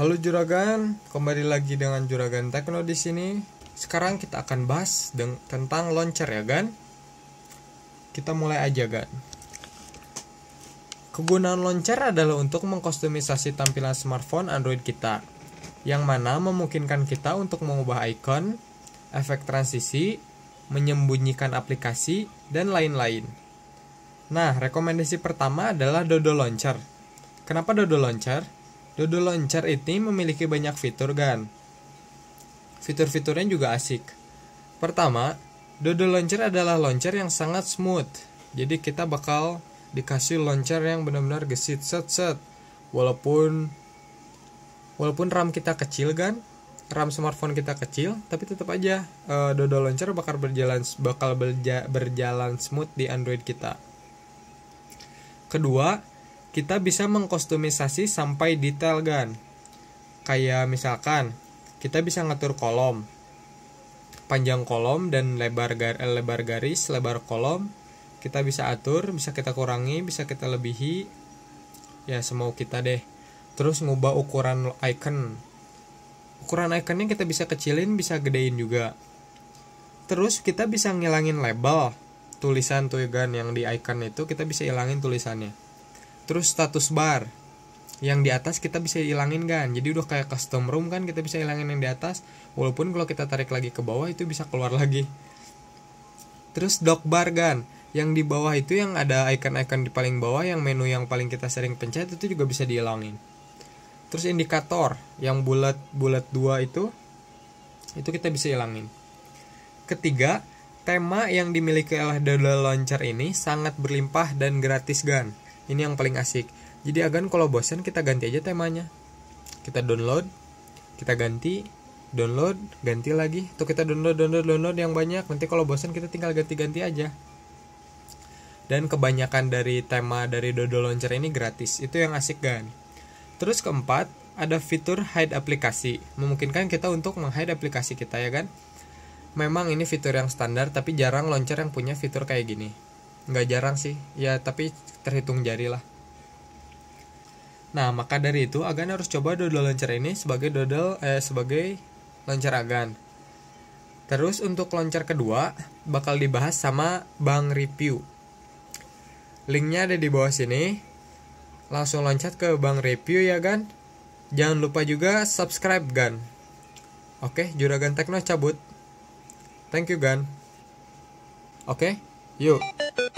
Halo juragan, kembali lagi dengan juragan Tekno di sini. Sekarang kita akan bahas tentang launcher ya, Gan. Kita mulai aja, Gan. Kegunaan launcher adalah untuk mengkustomisasi tampilan smartphone Android kita, yang mana memungkinkan kita untuk mengubah icon, efek transisi, menyembunyikan aplikasi, dan lain-lain. Nah, rekomendasi pertama adalah Dodo Launcher. Kenapa Dodo Launcher? Doodle Launcher ini memiliki banyak fitur gan. Fitur-fiturnya juga asik. Pertama, Doodle Launcher adalah launcher yang sangat smooth. Jadi kita bakal dikasih launcher yang benar-benar gesit set set. Walaupun walaupun RAM kita kecil kan, RAM smartphone kita kecil, tapi tetap aja uh, eh, Doodle Launcher bakal berjalan bakal berja, berjalan smooth di Android kita. Kedua, kita bisa mengkostumisasi sampai detail kan kayak misalkan kita bisa ngatur kolom panjang kolom dan lebar gar eh, lebar garis lebar kolom kita bisa atur bisa kita kurangi bisa kita lebihi ya semau kita deh terus ngubah ukuran icon ukuran iconnya kita bisa kecilin bisa gedein juga terus kita bisa ngilangin label tulisan tuh yang di icon itu kita bisa ilangin tulisannya terus status bar yang di atas kita bisa hilangin kan jadi udah kayak custom room kan kita bisa hilangin yang di atas walaupun kalau kita tarik lagi ke bawah itu bisa keluar lagi terus dock bar kan yang di bawah itu yang ada icon-icon di paling bawah yang menu yang paling kita sering pencet itu juga bisa dihilangin terus indikator yang bulat bulat dua itu itu kita bisa hilangin ketiga tema yang dimiliki oleh Dodol Launcher ini sangat berlimpah dan gratis gan ini yang paling asik. Jadi agan kalau bosan kita ganti aja temanya. Kita download, kita ganti, download, ganti lagi. Tuh kita download, download, download yang banyak. Nanti kalau bosan kita tinggal ganti-ganti aja. Dan kebanyakan dari tema dari Dodo Launcher ini gratis. Itu yang asik kan. Terus keempat, ada fitur hide aplikasi. Memungkinkan kita untuk menghide aplikasi kita ya kan. Memang ini fitur yang standar tapi jarang launcher yang punya fitur kayak gini nggak jarang sih ya tapi terhitung jari lah nah maka dari itu agan harus coba dodol lancar ini sebagai dodol eh sebagai lancar agan terus untuk lancar kedua bakal dibahas sama bang review linknya ada di bawah sini langsung loncat ke bang review ya gan jangan lupa juga subscribe gan oke juragan tekno cabut thank you gan oke yuk